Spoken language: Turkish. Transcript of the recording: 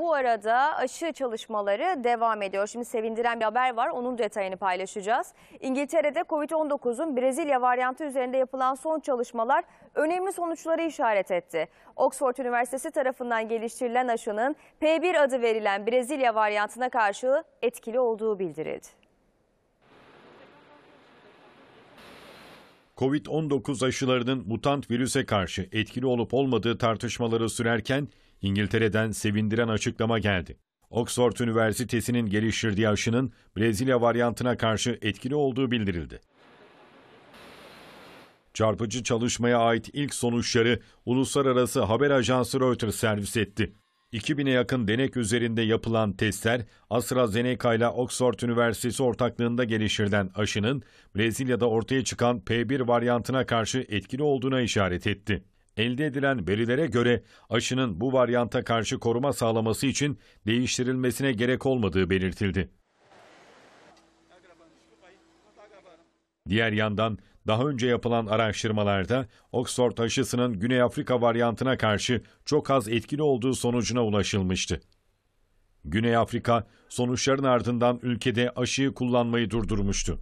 Bu arada aşı çalışmaları devam ediyor. Şimdi sevindiren bir haber var. Onun detayını paylaşacağız. İngiltere'de Covid-19'un Brezilya varyantı üzerinde yapılan son çalışmalar önemli sonuçları işaret etti. Oxford Üniversitesi tarafından geliştirilen aşının P1 adı verilen Brezilya varyantına karşı etkili olduğu bildirildi. Covid-19 aşılarının mutant virüse karşı etkili olup olmadığı tartışmaları sürerken İngiltere'den sevindiren açıklama geldi. Oxford Üniversitesi'nin geliştirdiği aşının Brezilya varyantına karşı etkili olduğu bildirildi. Çarpıcı çalışmaya ait ilk sonuçları uluslararası haber ajansı Reuters servis etti. 2000'e yakın denek üzerinde yapılan testler AstraZeneca ile Oxford Üniversitesi ortaklığında geliştirilen aşının Brezilya'da ortaya çıkan P1 varyantına karşı etkili olduğuna işaret etti. Elde edilen verilere göre aşının bu varyanta karşı koruma sağlaması için değiştirilmesine gerek olmadığı belirtildi. Diğer yandan daha önce yapılan araştırmalarda Oxford aşısının Güney Afrika varyantına karşı çok az etkili olduğu sonucuna ulaşılmıştı. Güney Afrika sonuçların ardından ülkede aşıyı kullanmayı durdurmuştu.